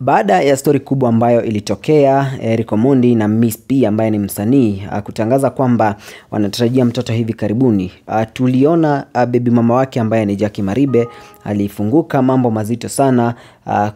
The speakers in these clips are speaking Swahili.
Baada ya stori kubwa ambayo ilitokea eh, Rico Mondi na Miss P ambaye ni msanii ah, kutangaza kwamba wanatarajia mtoto hivi karibuni, ah, tuliona ah, bebi mama wake ambaye ni Jackie Maribe alifunguka mambo mazito sana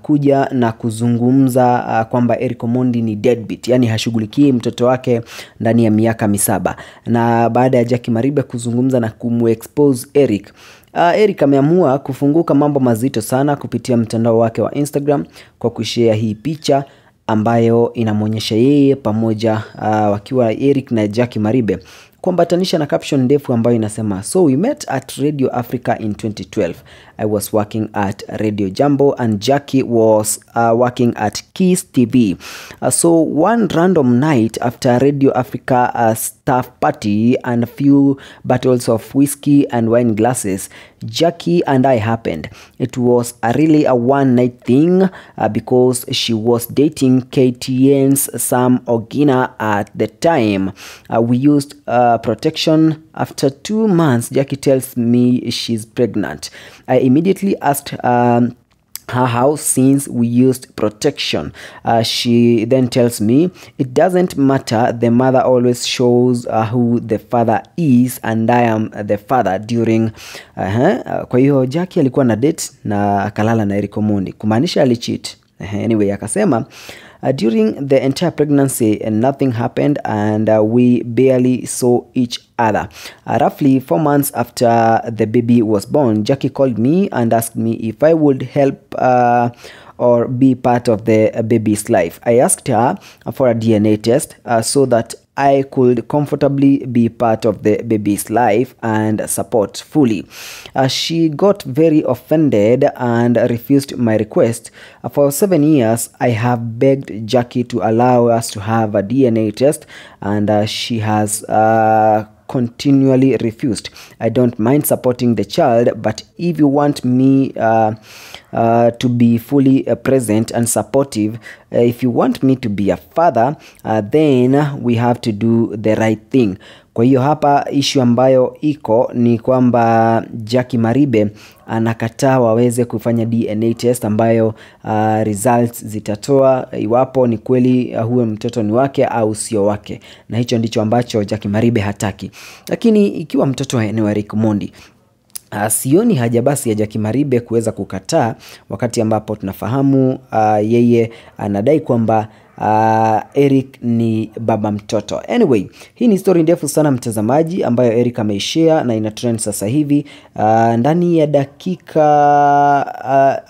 kuja na kuzungumza kwamba Eric Omondi ni deadbeat, yani hashughulikii mtoto wake ndani ya miaka misaba, na baada ya Jackie Maribe kuzungumza na kumwexpose Eric Uh, Eric ameamua kufunguka mambo mazito sana kupitia mtandao wake wa Instagram kwa kushare hii picha ambayo inamwonyesha yeye pamoja uh, wakiwa Eric na Jackie Maribe kuambatanisha na caption ndefu ambayo inasema so we met at radio africa in 2012 i was working at radio Jumbo and jackie was uh, working at keys tv uh, so one random night after radio africa uh, staff party and a few bottles of whiskey and wine glasses jackie and i happened it was a really a one night thing uh, because she was dating ktn's sam ogina at the time uh, we used uh, protection. After two months, Jackie tells me she's pregnant. I immediately asked um, her house since we used protection. Uh, she then tells me, It doesn't matter, the mother always shows uh, who the father is and I am the father during. Uh-huh. Uh -huh. Kwa hiyo Jackie alikuwa na date na akalala na erikomundi kumaanisha alichit Uh -huh. Anyway, akasema Uh, during the entire pregnancy, uh, nothing happened and uh, we barely saw each other. roughly four months after the baby was born, Jackie called me and asked me if I would help or be part of the baby's life. I asked her for a DNA test uh, so that I could comfortably be part of the baby's life and support fully. Uh, she got very offended and refused my request. Uh, for seven years, I have begged Jackie to allow us to have a DNA test, and uh, she has. Uh, continually refused. I don't mind supporting the child, but if you want me uh, uh, to be fully uh, present and supportive. Uh, if you want me to be a father, uh, then we have to do the right thing. Kwa hiyo hapa ishu ambayo iko ni kwamba jaki Maribe anakataa waweze kufanya DNA test ambayo uh, results zitatoa iwapo ni kweli uh, huwe mtoto ni wake au sio wake, na hicho ndicho ambacho jaki Maribe hataki. Lakini ikiwa mtoto ni wa Rick Mondi Uh, sioni haja basi ya Jackie Maribe kuweza kukataa wakati ambapo tunafahamu uh, yeye anadai kwamba uh, Eric ni baba mtoto. Anyway, hii ni story ndefu sana mtazamaji, ambayo Eric ameishare na ina trend sasa hivi uh, ndani ya dakika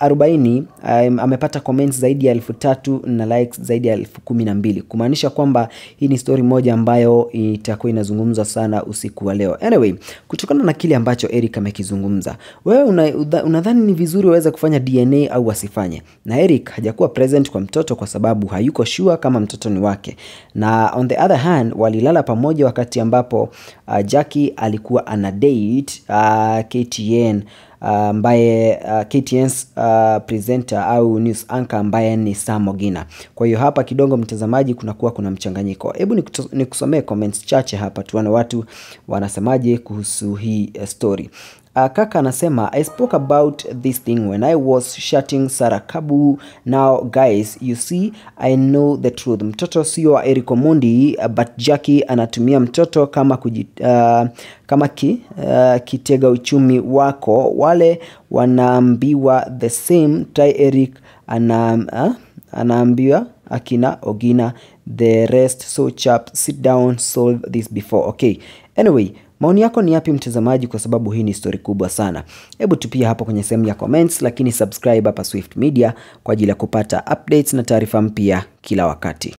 40 um, amepata comments zaidi ya elfu tatu na likes zaidi ya elfu kumi na mbili kumaanisha kwamba hii ni stori moja ambayo itakuwa inazungumzwa sana usiku wa leo. Anyway, kutokana na kile ambacho Eric amekizungumza, wewe unadhani una, ni vizuri waweze kufanya DNA au wasifanye? Na Eric hajakuwa present kwa mtoto kwa sababu hayuko shua kama mtoto ni wake, na on the other hand walilala pamoja wakati ambapo uh, Jackie alikuwa ana date uh, KTN Uh, ambaye uh, uh, KTN's uh, presenter au news anchor ambaye ni Sam Ogina. Kwa hiyo hapa kidogo, mtazamaji, kunakuwa kuna mchanganyiko. Hebu nikusomee comments chache hapa tuone watu wanasemaje kuhusu hii eh, story. Uh, kaka anasema I spoke about this thing when I was shouting Sarakabu. Now guys, you see I know the truth. Mtoto sio wa Eric Omondi, uh, ah, but Jackie anatumia mtoto kama kuji, uh, kama ki, uh, kitega uchumi wako. Wale wanaambiwa the same try Eric ana, uh, anaambiwa akina Ogina the rest so chap sit down solve this before okay anyway Maoni yako ni yapi mtazamaji, kwa sababu hii ni story kubwa sana. Hebu tupia hapo kwenye sehemu ya comments, lakini subscribe hapa Swift Media kwa ajili ya kupata updates na taarifa mpya kila wakati.